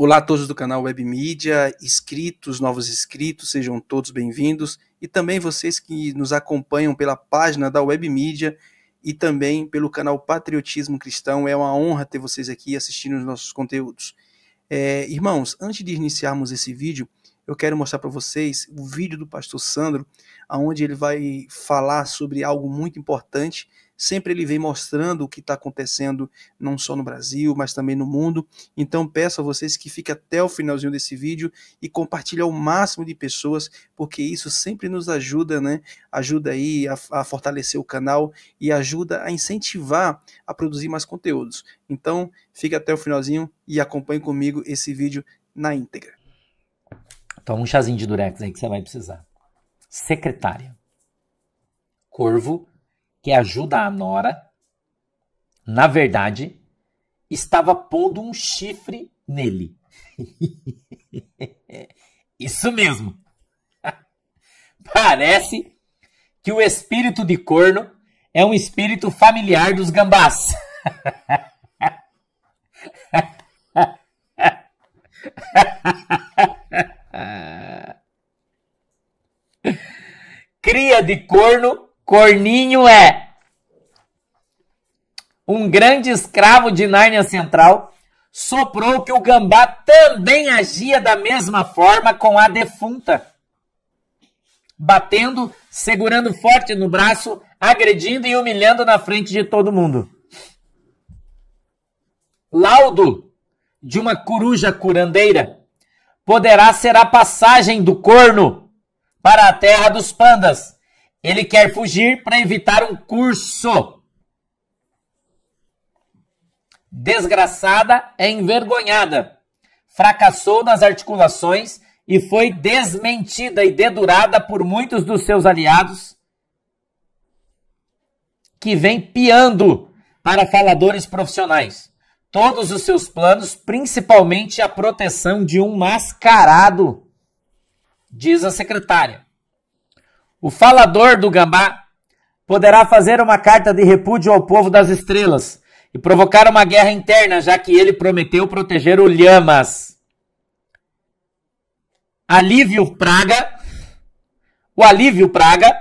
Olá a todos do canal Web Mídia, inscritos, novos inscritos, sejam todos bem-vindos e também vocês que nos acompanham pela página da Web Mídia e também pelo canal Patriotismo Cristão. É uma honra ter vocês aqui assistindo os nossos conteúdos. É, irmãos, antes de iniciarmos esse vídeo, eu quero mostrar para vocês o vídeo do pastor Sandro, onde ele vai falar sobre algo muito importante Sempre ele vem mostrando o que está acontecendo, não só no Brasil, mas também no mundo. Então peço a vocês que fiquem até o finalzinho desse vídeo e compartilhe ao máximo de pessoas, porque isso sempre nos ajuda, né? Ajuda aí a, a fortalecer o canal e ajuda a incentivar a produzir mais conteúdos. Então fique até o finalzinho e acompanhe comigo esse vídeo na íntegra. Toma um chazinho de durex aí que você vai precisar. Secretária. Corvo que ajuda a Nora, na verdade, estava pondo um chifre nele. Isso mesmo. Parece que o espírito de corno é um espírito familiar dos gambás. Cria de corno Corninho é um grande escravo de Nárnia Central. Soprou que o gambá também agia da mesma forma com a defunta. Batendo, segurando forte no braço, agredindo e humilhando na frente de todo mundo. Laudo de uma coruja curandeira poderá ser a passagem do corno para a terra dos pandas ele quer fugir para evitar um curso. Desgraçada é envergonhada. Fracassou nas articulações e foi desmentida e dedurada por muitos dos seus aliados que vem piando para faladores profissionais. Todos os seus planos, principalmente a proteção de um mascarado, diz a secretária. O falador do gambá poderá fazer uma carta de repúdio ao povo das estrelas e provocar uma guerra interna, já que ele prometeu proteger o Lhamas. Alívio Praga. O Alívio Praga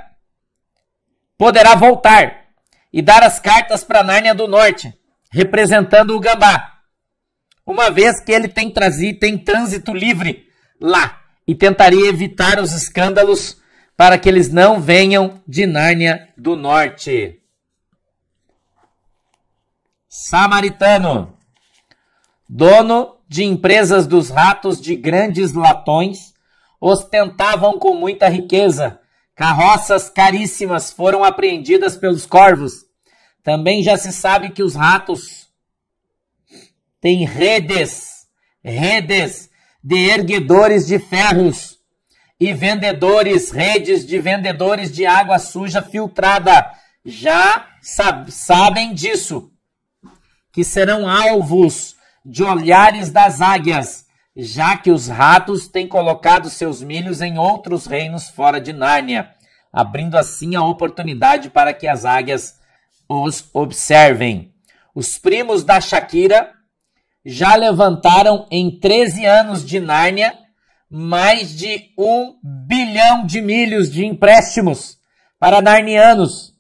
poderá voltar e dar as cartas para Nárnia do Norte, representando o Gambá. Uma vez que ele tem, tem trânsito livre lá e tentaria evitar os escândalos para que eles não venham de Nárnia do Norte. Samaritano, dono de empresas dos ratos de grandes latões, ostentavam com muita riqueza. Carroças caríssimas foram apreendidas pelos corvos. Também já se sabe que os ratos têm redes, redes de erguedores de ferros e vendedores, redes de vendedores de água suja filtrada, já sab sabem disso, que serão alvos de olhares das águias, já que os ratos têm colocado seus milhos em outros reinos fora de Nárnia, abrindo assim a oportunidade para que as águias os observem. Os primos da Shakira já levantaram em 13 anos de Nárnia mais de um bilhão de milhos de empréstimos para narnianos,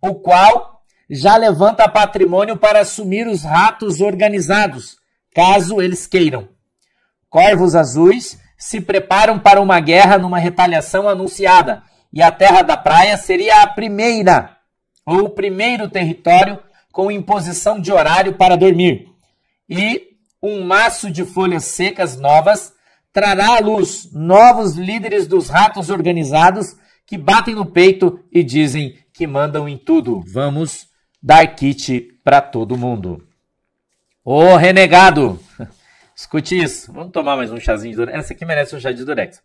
o qual já levanta patrimônio para assumir os ratos organizados, caso eles queiram. Corvos azuis se preparam para uma guerra numa retaliação anunciada, e a Terra da Praia seria a primeira, ou o primeiro território com imposição de horário para dormir. E um maço de folhas secas novas trará à luz novos líderes dos ratos organizados que batem no peito e dizem que mandam em tudo. Vamos dar kit para todo mundo. Ô renegado! Escute isso. Vamos tomar mais um chazinho de durex. Essa aqui merece um chá de durex.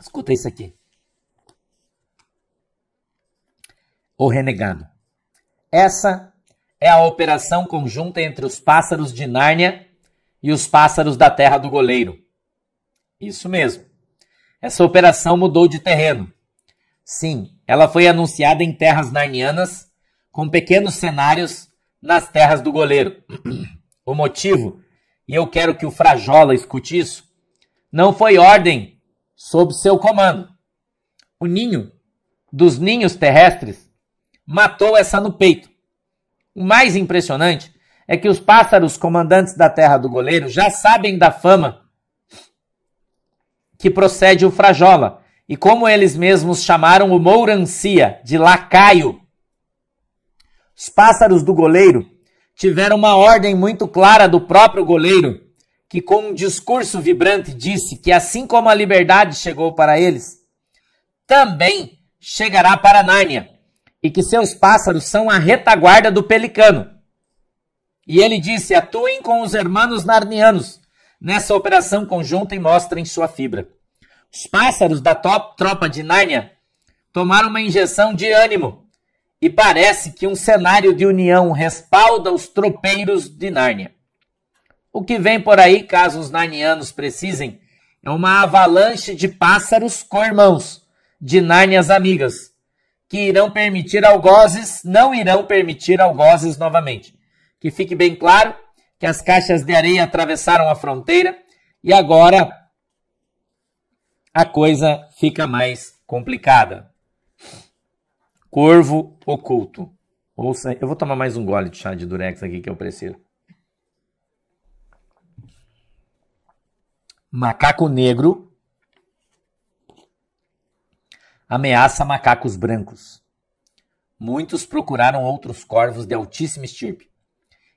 Escuta isso aqui. O renegado. Essa é a operação conjunta entre os pássaros de Nárnia e os pássaros da terra do goleiro. Isso mesmo. Essa operação mudou de terreno. Sim, ela foi anunciada em terras narnianas, com pequenos cenários nas terras do goleiro. O motivo, e eu quero que o Frajola escute isso, não foi ordem sob seu comando. O ninho dos ninhos terrestres matou essa no peito. O mais impressionante é que os pássaros comandantes da terra do goleiro já sabem da fama que procede o Frajola, e como eles mesmos chamaram o Mourancia de lacaio. Os pássaros do goleiro tiveram uma ordem muito clara do próprio goleiro, que com um discurso vibrante disse que assim como a liberdade chegou para eles, também chegará para Nárnia, e que seus pássaros são a retaguarda do pelicano, e ele disse: atuem com os hermanos narnianos nessa operação conjunta e mostrem sua fibra. Os pássaros da top, tropa de Nárnia tomaram uma injeção de ânimo e parece que um cenário de união respalda os tropeiros de Nárnia. O que vem por aí, caso os narnianos precisem, é uma avalanche de pássaros irmãos de Nárnias amigas, que irão permitir algozes, não irão permitir algozes novamente que fique bem claro que as caixas de areia atravessaram a fronteira e agora a coisa fica mais complicada. Corvo oculto. Ouça, eu vou tomar mais um gole de chá de durex aqui que eu preciso. Macaco negro ameaça macacos brancos. Muitos procuraram outros corvos de altíssima estirpe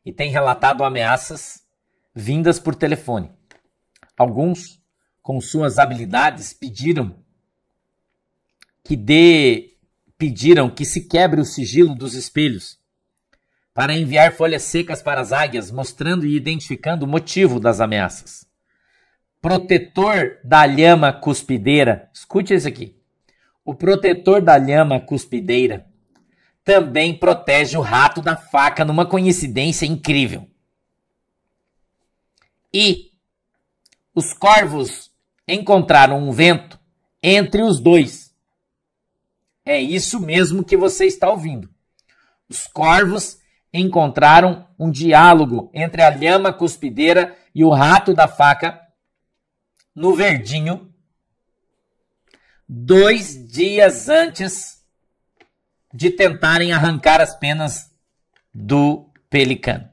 e tem relatado ameaças vindas por telefone. Alguns, com suas habilidades, pediram que dê pediram que se quebre o sigilo dos espelhos para enviar folhas secas para as águias, mostrando e identificando o motivo das ameaças. Protetor da lhama cuspideira, escute isso aqui. O protetor da lhama cuspideira também protege o rato da faca, numa coincidência incrível. E os corvos encontraram um vento entre os dois. É isso mesmo que você está ouvindo. Os corvos encontraram um diálogo entre a lhama cuspideira e o rato da faca no verdinho dois dias antes de tentarem arrancar as penas do pelicano.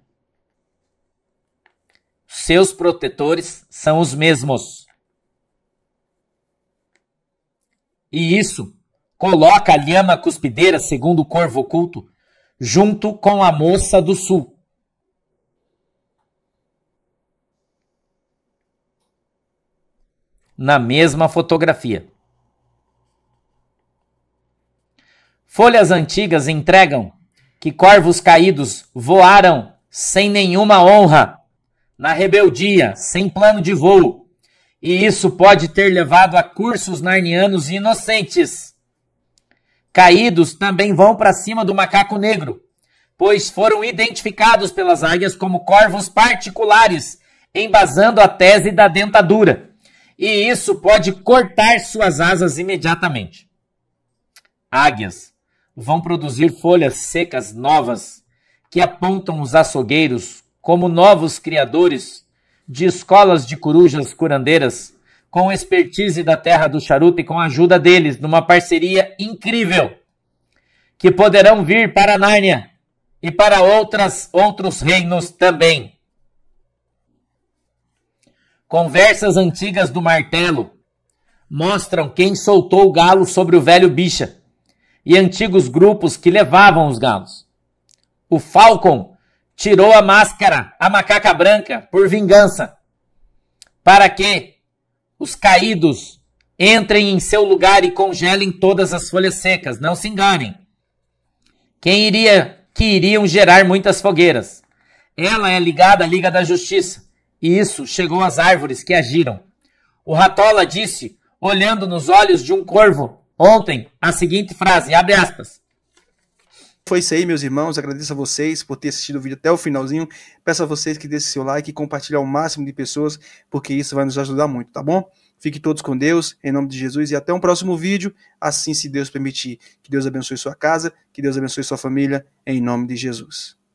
Seus protetores são os mesmos. E isso coloca a lhama cuspideira, segundo o corvo oculto, junto com a moça do sul. Na mesma fotografia. Folhas antigas entregam que corvos caídos voaram sem nenhuma honra, na rebeldia, sem plano de voo. E isso pode ter levado a cursos narnianos inocentes. Caídos também vão para cima do macaco negro, pois foram identificados pelas águias como corvos particulares, embasando a tese da dentadura. E isso pode cortar suas asas imediatamente. Águias vão produzir folhas secas novas que apontam os açougueiros como novos criadores de escolas de corujas curandeiras com expertise da terra do charuto e com a ajuda deles numa parceria incrível que poderão vir para Nárnia e para outras outros reinos também. Conversas antigas do martelo mostram quem soltou o galo sobre o velho bicha e antigos grupos que levavam os galos. O Falcon tirou a máscara, a macaca branca, por vingança, para que os caídos entrem em seu lugar e congelem todas as folhas secas. Não se enganem. Quem iria que iriam gerar muitas fogueiras? Ela é ligada à Liga da Justiça, e isso chegou às árvores que agiram. O Ratola disse, olhando nos olhos de um corvo ontem a seguinte frase, abre aspas. Foi isso aí, meus irmãos. Agradeço a vocês por ter assistido o vídeo até o finalzinho. Peço a vocês que deixem seu like e compartilhem ao máximo de pessoas, porque isso vai nos ajudar muito, tá bom? Fiquem todos com Deus, em nome de Jesus, e até um próximo vídeo, assim se Deus permitir. Que Deus abençoe sua casa, que Deus abençoe sua família, em nome de Jesus.